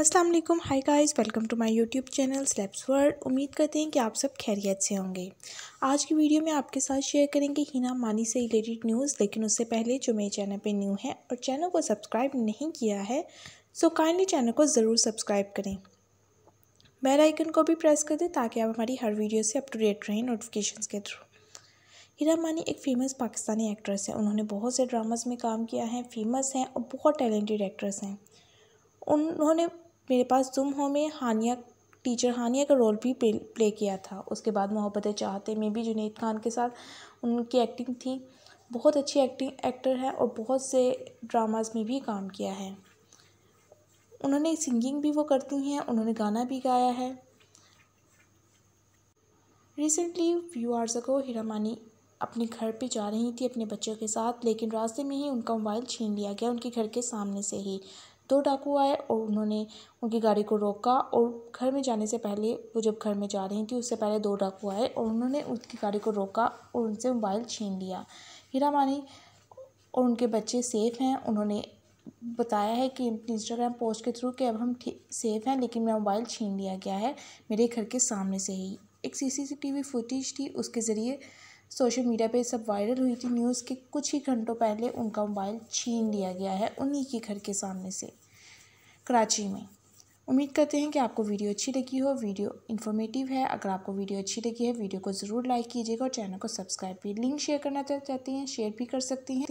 अस्सलाम वालेकुम hi guys welcome to my YouTube channel स्लेप्स वर्ड उम्मीद करते हैं कि आप सब खैरियत से होंगे आज की वीडियो में आपके साथ शेयर करेंगे हिना मानी से रिलेटेड न्यूज़ लेकिन उससे पहले जो मेरे चैनल पे न्यू है और चैनल को सब्सक्राइब नहीं किया है सो काइंडली चैनल को ज़रूर सब्सक्राइब करें बेल आइकन को भी प्रेस कर दें ताकि आप हमारी हर वीडियो से अप टू डेट रहें नोटिफिकेशन के थ्रू हीरा मानी एक फेमस पाकिस्तानी एक्ट्रेस हैं उन्होंने बहुत से ड्रामाज में काम किया है फेमस हैं और बहुत टैलेंटेड एक्ट्रेस हैं उन्होंने मेरे पास तुम हो में हानिया टीचर हानिया का रोल भी प्ले किया था उसके बाद मोहब्बत चाहते में भी जुनेद खान के साथ उनकी एक्टिंग थी बहुत अच्छी एक्टिंग एक्टर हैं और बहुत से ड्रामास में भी काम किया है उन्होंने सिंगिंग भी वो करती हैं उन्होंने गाना भी गाया है रिसेंटली व्यू आर्स को हिरामानी अपने घर पे जा रही थी अपने बच्चों के साथ लेकिन रास्ते में ही उनका मोबाइल छीन लिया गया उनके घर के सामने से ही दो डाकू आए और उन्होंने उनकी गाड़ी को रोका और घर में जाने से पहले वो जब घर में जा रही थी उससे पहले दो डाकू आए और उन्होंने उनकी गाड़ी को रोका और उनसे मोबाइल छीन लिया हीरा मानी और उनके बच्चे सेफ़ हैं उन्होंने बताया है कि इंस्टाग्राम पोस्ट के थ्रू कि अब हम सेफ़ हैं लेकिन मेरा मोबाइल छीन लिया गया है मेरे घर के सामने से ही एक वी फुटेज थी उसके ज़रिए सोशल मीडिया पे सब वायरल हुई थी न्यूज़ के कुछ ही घंटों पहले उनका मोबाइल छीन लिया गया है उन्हीं के घर के सामने से कराची में उम्मीद करते हैं कि आपको वीडियो अच्छी लगी हो वीडियो इन्फॉर्मेटिव है अगर आपको वीडियो अच्छी लगी है वीडियो को ज़रूर लाइक कीजिएगा और चैनल को सब्सक्राइब भी लिंक शेयर करना चाहते हैं शेयर भी कर सकती हैं